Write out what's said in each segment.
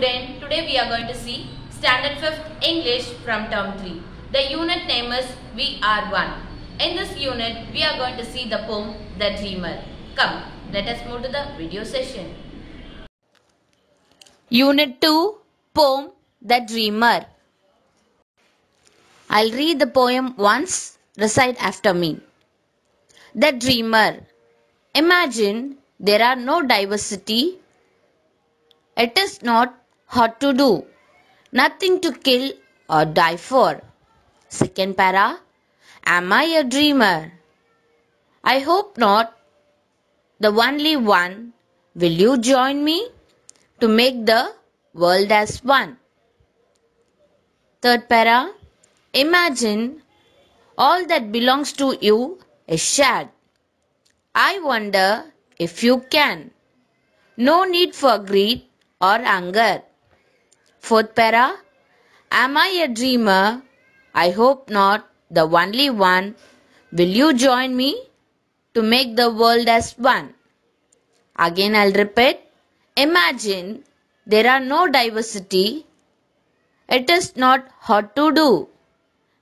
student, today we are going to see Standard 5th English from Term 3. The unit name is VR One. In this unit, we are going to see the poem The Dreamer. Come, let us move to the video session. Unit 2, Poem The Dreamer. I'll read the poem once, recite after me. The Dreamer. Imagine there are no diversity it is not how to do? Nothing to kill or die for. Second para. Am I a dreamer? I hope not. The only one. Will you join me to make the world as one? Third para. Imagine all that belongs to you is shared. I wonder if you can. No need for greed or anger. Fourth para Am I a dreamer? I hope not, the only one. Will you join me to make the world as one? Again, I'll repeat. Imagine there are no diversity. It is not hard to do.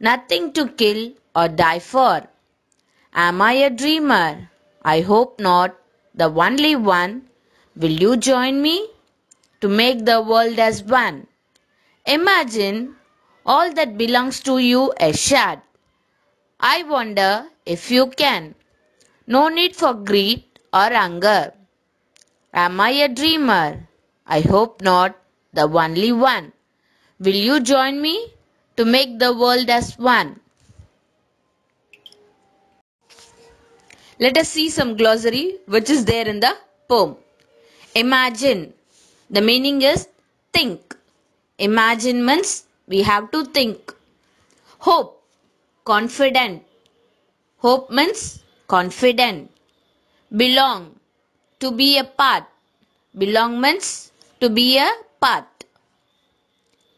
Nothing to kill or die for. Am I a dreamer? I hope not. The only one. Will you join me? to make the world as one. Imagine all that belongs to you as shared. I wonder if you can. No need for greed or anger. Am I a dreamer? I hope not, the only one. Will you join me to make the world as one? Let us see some glossary which is there in the poem. Imagine the meaning is think. Imagine means we have to think. Hope, confident. Hope means confident. Belong, to be a part. Belong means to be a part.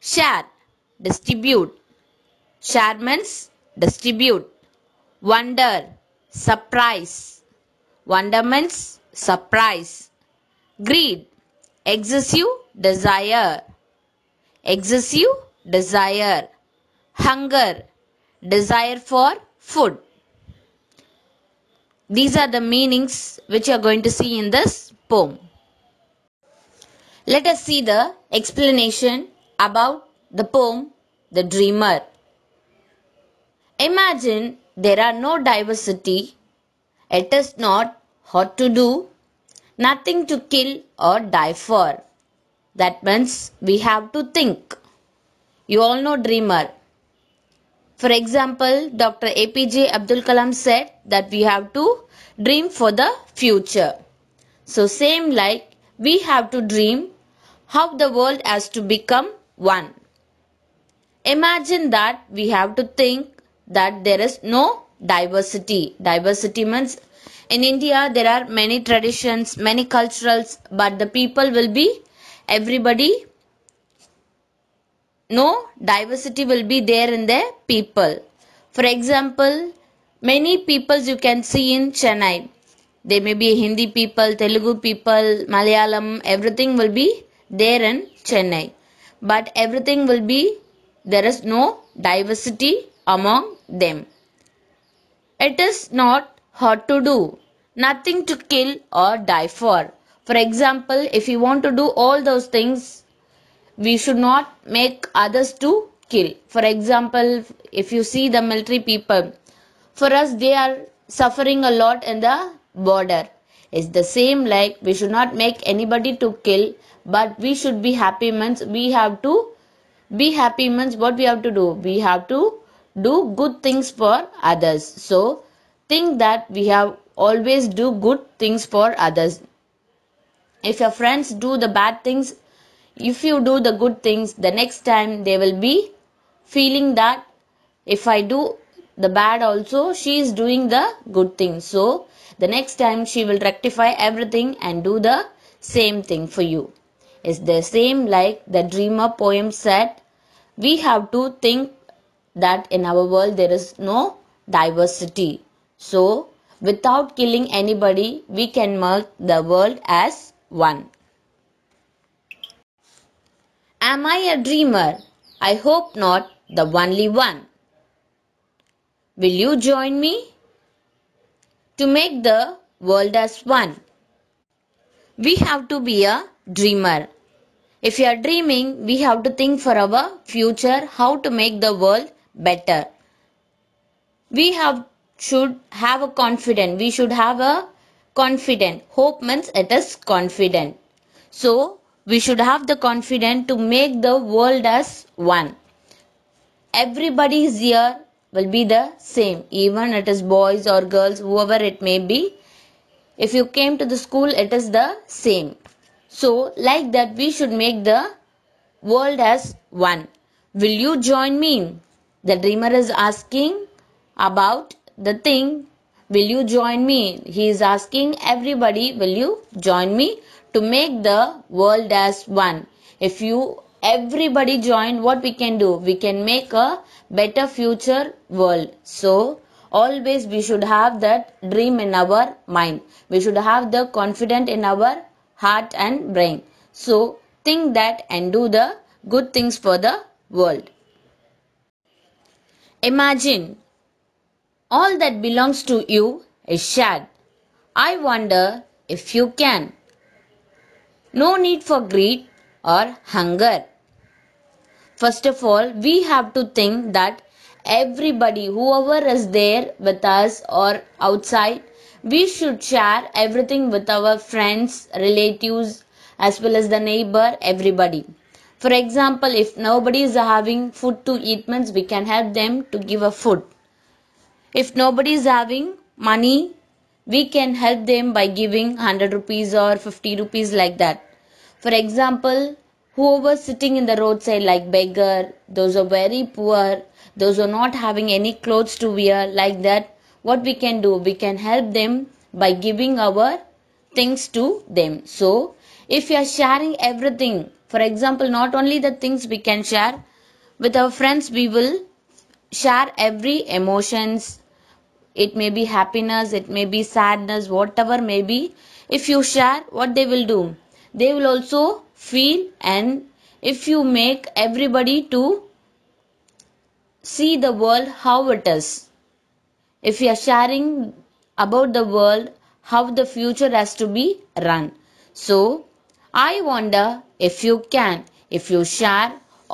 Share, distribute. Share means distribute. Wonder, surprise. Wonder means surprise. Greed, excessive desire excessive desire hunger desire for food these are the meanings which you are going to see in this poem let us see the explanation about the poem the dreamer imagine there are no diversity it is not hard to do nothing to kill or die for. That means we have to think. You all know dreamer. For example, Dr. APJ Abdul Kalam said that we have to dream for the future. So same like we have to dream how the world has to become one. Imagine that we have to think that there is no diversity. Diversity means in India, there are many traditions, many culturals, but the people will be everybody. No diversity will be there in the people. For example, many peoples you can see in Chennai. There may be Hindi people, Telugu people, Malayalam, everything will be there in Chennai. But everything will be, there is no diversity among them. It is not how to do. Nothing to kill or die for. For example, if we want to do all those things, we should not make others to kill. For example, if you see the military people, for us they are suffering a lot in the border. It's the same like we should not make anybody to kill, but we should be happy means we have to be happy means what we have to do? We have to do good things for others. So think that we have always do good things for others if your friends do the bad things if you do the good things the next time they will be feeling that if i do the bad also she is doing the good thing so the next time she will rectify everything and do the same thing for you it's the same like the dreamer poem said we have to think that in our world there is no diversity so, without killing anybody, we can melt the world as one. Am I a dreamer? I hope not the only one. Will you join me? To make the world as one, we have to be a dreamer. If you are dreaming, we have to think for our future how to make the world better. We have should have a confident. We should have a confident. Hope means it is confident. So we should have the confident to make the world as one. Everybody's here will be the same, even it is boys or girls, whoever it may be. If you came to the school, it is the same. So, like that, we should make the world as one. Will you join me? The dreamer is asking about the thing will you join me he is asking everybody will you join me to make the world as one if you everybody join what we can do we can make a better future world so always we should have that dream in our mind we should have the confidence in our heart and brain so think that and do the good things for the world imagine all that belongs to you is shared. I wonder if you can. No need for greed or hunger. First of all, we have to think that everybody, whoever is there with us or outside, we should share everything with our friends, relatives, as well as the neighbor, everybody. For example, if nobody is having food to eat means we can help them to give a food. If nobody is having money, we can help them by giving 100 rupees or 50 rupees like that. For example, whoever sitting in the roadside like beggar, those are very poor, those are not having any clothes to wear like that, what we can do? We can help them by giving our things to them. So, if you are sharing everything, for example, not only the things we can share, with our friends we will share every emotions, it may be happiness it may be sadness whatever may be if you share what they will do they will also feel and if you make everybody to see the world how it is if you are sharing about the world how the future has to be run so i wonder if you can if you share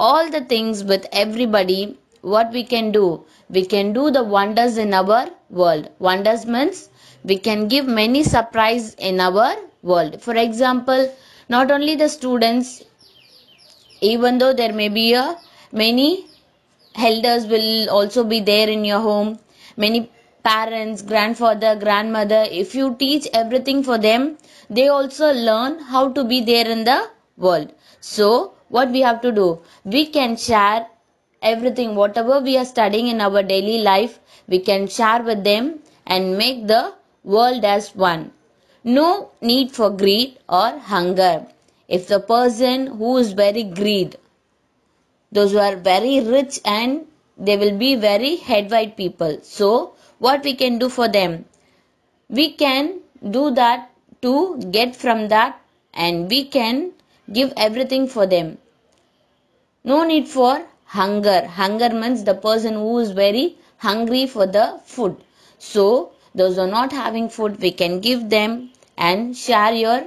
all the things with everybody what we can do? We can do the wonders in our world. Wonders means we can give many surprise in our world. For example, not only the students, even though there may be a many elders will also be there in your home. Many parents, grandfather, grandmother, if you teach everything for them, they also learn how to be there in the world. So, what we have to do? We can share everything whatever we are studying in our daily life we can share with them and make the world as one no need for greed or hunger if the person who is very greed those who are very rich and they will be very headwide people so what we can do for them we can do that to get from that and we can give everything for them no need for hunger. Hunger means the person who is very hungry for the food. So, those who are not having food, we can give them and share your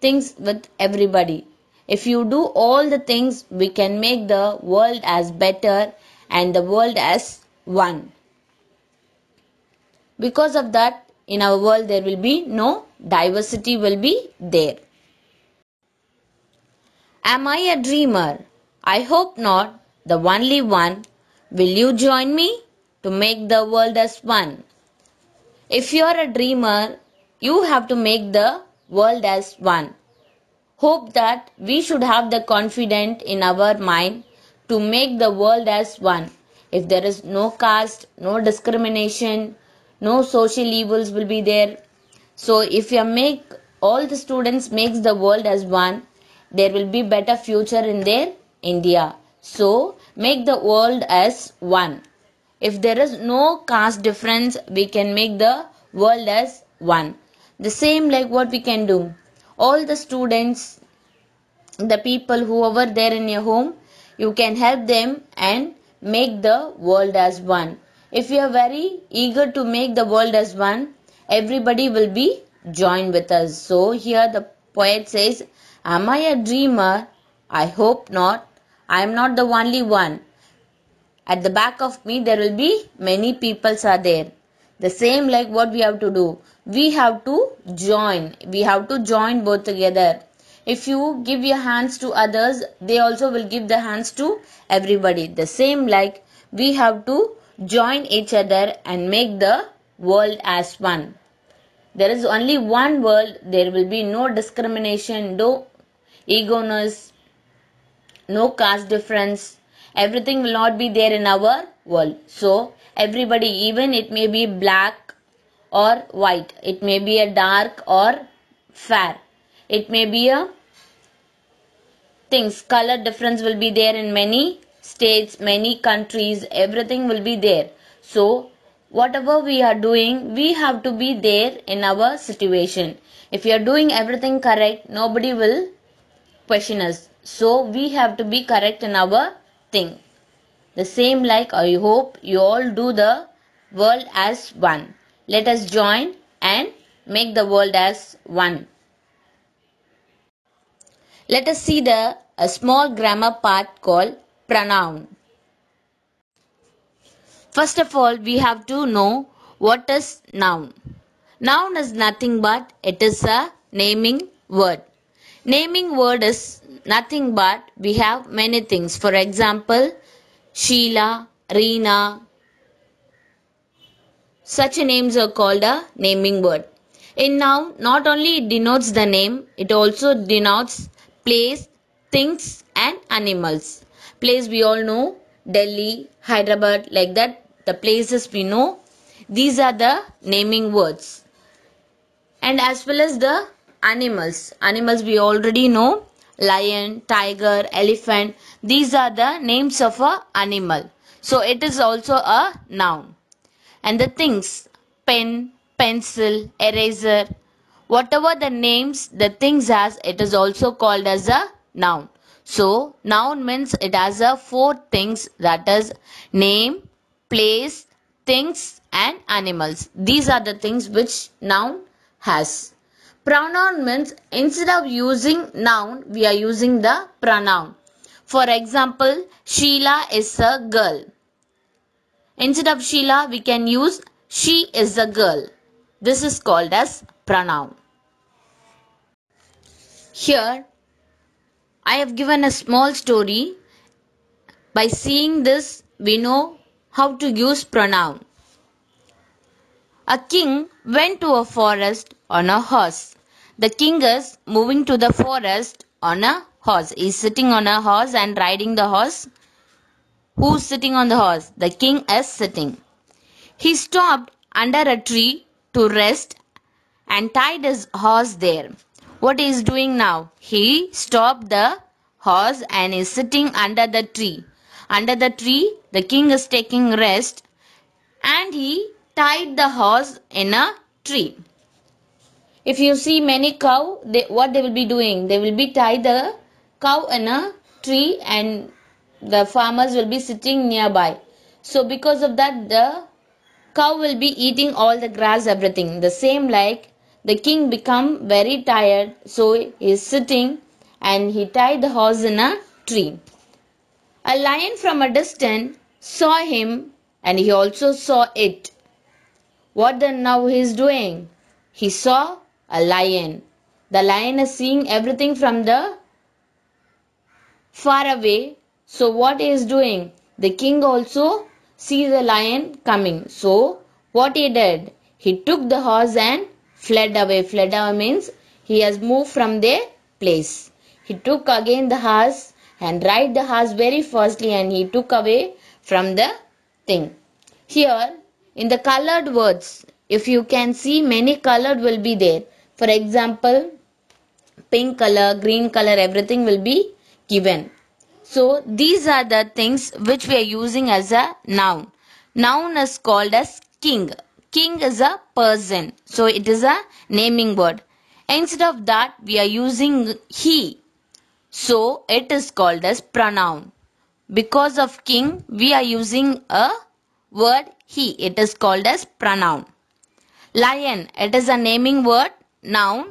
things with everybody. If you do all the things, we can make the world as better and the world as one. Because of that, in our world, there will be no diversity, will be there. Am I a dreamer? I hope not, the only one. Will you join me to make the world as one? If you are a dreamer, you have to make the world as one. Hope that we should have the confidence in our mind to make the world as one. If there is no caste, no discrimination, no social evils will be there. So if you make all the students makes the world as one, there will be better future in their India. So make the world as one. If there is no caste difference, we can make the world as one. The same like what we can do. All the students, the people, whoever there in your home, you can help them and make the world as one. If you are very eager to make the world as one, everybody will be joined with us. So here the poet says, Am I a dreamer? I hope not. I am not the only one. At the back of me, there will be many peoples are there. The same like what we have to do. We have to join. We have to join both together. If you give your hands to others, they also will give the hands to everybody. The same like we have to join each other and make the world as one. There is only one world. There will be no discrimination, no egoness, no caste difference. Everything will not be there in our world. So everybody, even it may be black or white, it may be a dark or fair, it may be a things. Color difference will be there in many states, many countries, everything will be there. So whatever we are doing, we have to be there in our situation. If you are doing everything correct, nobody will question us. So we have to be correct in our thing. The same like I hope you all do the world as one. Let us join and make the world as one. Let us see the a small grammar part called pronoun. First of all, we have to know what is noun. Noun is nothing but it is a naming word. Naming word is nothing but we have many things. For example, Sheila, Reena. Such names are called a naming word. A noun not only denotes the name, it also denotes place, things and animals. Place we all know, Delhi, Hyderabad, like that, the places we know. These are the naming words. And as well as the animals. Animals we already know, lion, tiger, elephant. These are the names of a animal. So it is also a noun. And the things pen, pencil, eraser, whatever the names the things has it is also called as a noun. So noun means it has a four things that is name, place, things and animals. These are the things which noun has. Pronoun means instead of using noun, we are using the pronoun. For example, Sheila is a girl. Instead of Sheila, we can use she is a girl. This is called as pronoun. Here, I have given a small story. By seeing this, we know how to use pronoun. A king went to a forest on a horse. The king is moving to the forest on a horse. He is sitting on a horse and riding the horse. Who's sitting on the horse? The king is sitting. He stopped under a tree to rest and tied his horse there. What he is doing now? He stopped the horse and is sitting under the tree. Under the tree, the king is taking rest and he tied the horse in a tree. If you see many cow, they, what they will be doing? They will be tie the cow in a tree and the farmers will be sitting nearby. So because of that, the cow will be eating all the grass, everything. The same like the king become very tired. So he is sitting and he tied the horse in a tree. A lion from a distance saw him and he also saw it. What then now he is doing? He saw a lion. The lion is seeing everything from the far away. So what he is doing? The king also sees the lion coming. So what he did? He took the horse and fled away. Fled away means he has moved from the place. He took again the horse and ride the horse very fastly and he took away from the thing. Here in the colored words, if you can see many colored will be there. For example, pink color, green color, everything will be given. So these are the things which we are using as a noun. Noun is called as king. King is a person. So it is a naming word. Instead of that, we are using he. So it is called as pronoun. Because of king, we are using a word he. It is called as pronoun. Lion, it is a naming word noun.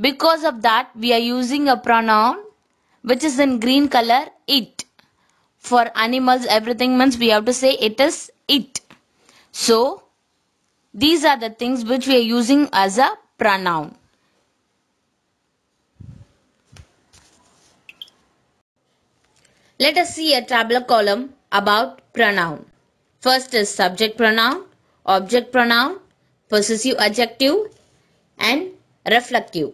Because of that, we are using a pronoun which is in green color, it. For animals, everything means we have to say it is it. So, these are the things which we are using as a pronoun. Let us see a tabular column about pronoun. First is subject pronoun, object pronoun, possessive adjective, and reflective.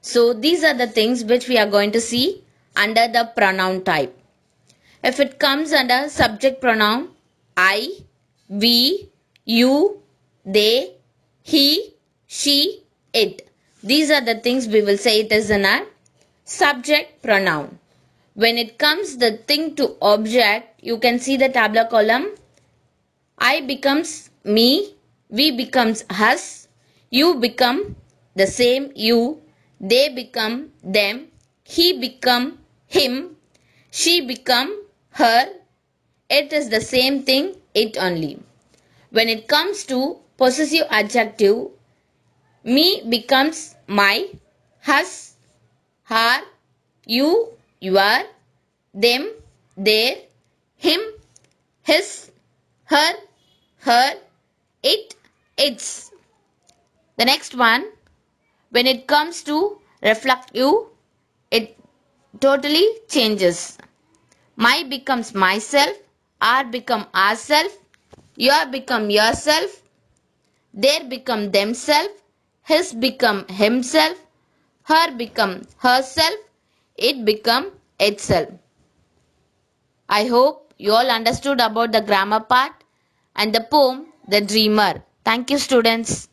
So these are the things which we are going to see under the pronoun type. If it comes under subject pronoun, I, we, you, they, he, she, it. These are the things we will say it is in a subject pronoun. When it comes the thing to object, you can see the tabular column. I becomes me, we becomes us, you become the same you, they become them, he become him, she become her. It is the same thing, it only. When it comes to possessive adjective, me becomes my, Has, her, you, your, them, their, him, his, her, her, it, its. The next one, when it comes to reflective, it totally changes. My becomes myself, our become ourself, your become yourself, their become themselves, his become himself, her become herself, it become itself. I hope you all understood about the grammar part and the poem The Dreamer. Thank you students.